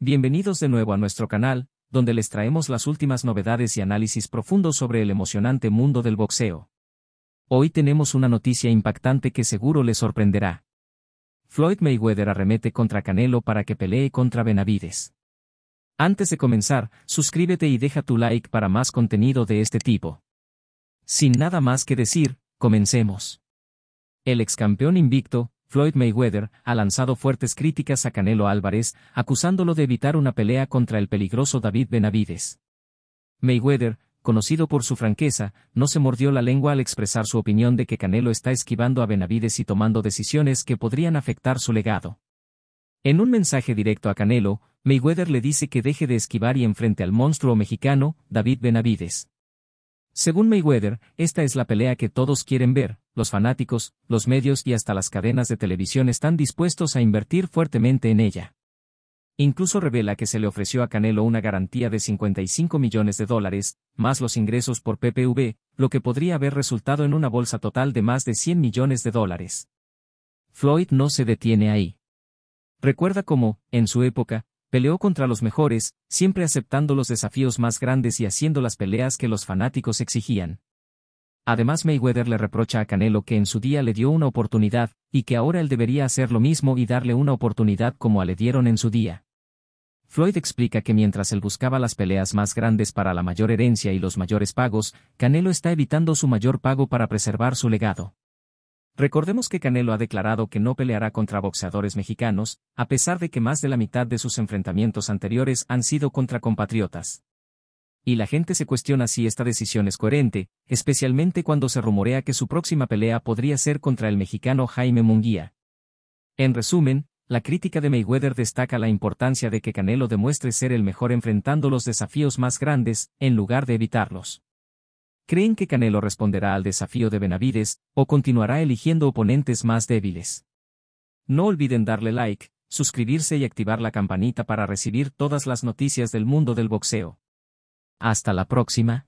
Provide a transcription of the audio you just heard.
Bienvenidos de nuevo a nuestro canal, donde les traemos las últimas novedades y análisis profundos sobre el emocionante mundo del boxeo. Hoy tenemos una noticia impactante que seguro les sorprenderá. Floyd Mayweather arremete contra Canelo para que pelee contra Benavides. Antes de comenzar, suscríbete y deja tu like para más contenido de este tipo. Sin nada más que decir, comencemos. El ex campeón invicto, Floyd Mayweather ha lanzado fuertes críticas a Canelo Álvarez, acusándolo de evitar una pelea contra el peligroso David Benavides. Mayweather, conocido por su franqueza, no se mordió la lengua al expresar su opinión de que Canelo está esquivando a Benavides y tomando decisiones que podrían afectar su legado. En un mensaje directo a Canelo, Mayweather le dice que deje de esquivar y enfrente al monstruo mexicano, David Benavides. Según Mayweather, esta es la pelea que todos quieren ver, los fanáticos, los medios y hasta las cadenas de televisión están dispuestos a invertir fuertemente en ella. Incluso revela que se le ofreció a Canelo una garantía de 55 millones de dólares, más los ingresos por PPV, lo que podría haber resultado en una bolsa total de más de 100 millones de dólares. Floyd no se detiene ahí. Recuerda cómo, en su época, peleó contra los mejores, siempre aceptando los desafíos más grandes y haciendo las peleas que los fanáticos exigían. Además Mayweather le reprocha a Canelo que en su día le dio una oportunidad, y que ahora él debería hacer lo mismo y darle una oportunidad como a le dieron en su día. Floyd explica que mientras él buscaba las peleas más grandes para la mayor herencia y los mayores pagos, Canelo está evitando su mayor pago para preservar su legado. Recordemos que Canelo ha declarado que no peleará contra boxeadores mexicanos, a pesar de que más de la mitad de sus enfrentamientos anteriores han sido contra compatriotas y la gente se cuestiona si esta decisión es coherente, especialmente cuando se rumorea que su próxima pelea podría ser contra el mexicano Jaime Munguía. En resumen, la crítica de Mayweather destaca la importancia de que Canelo demuestre ser el mejor enfrentando los desafíos más grandes, en lugar de evitarlos. ¿Creen que Canelo responderá al desafío de Benavides, o continuará eligiendo oponentes más débiles? No olviden darle like, suscribirse y activar la campanita para recibir todas las noticias del mundo del boxeo. Hasta la próxima.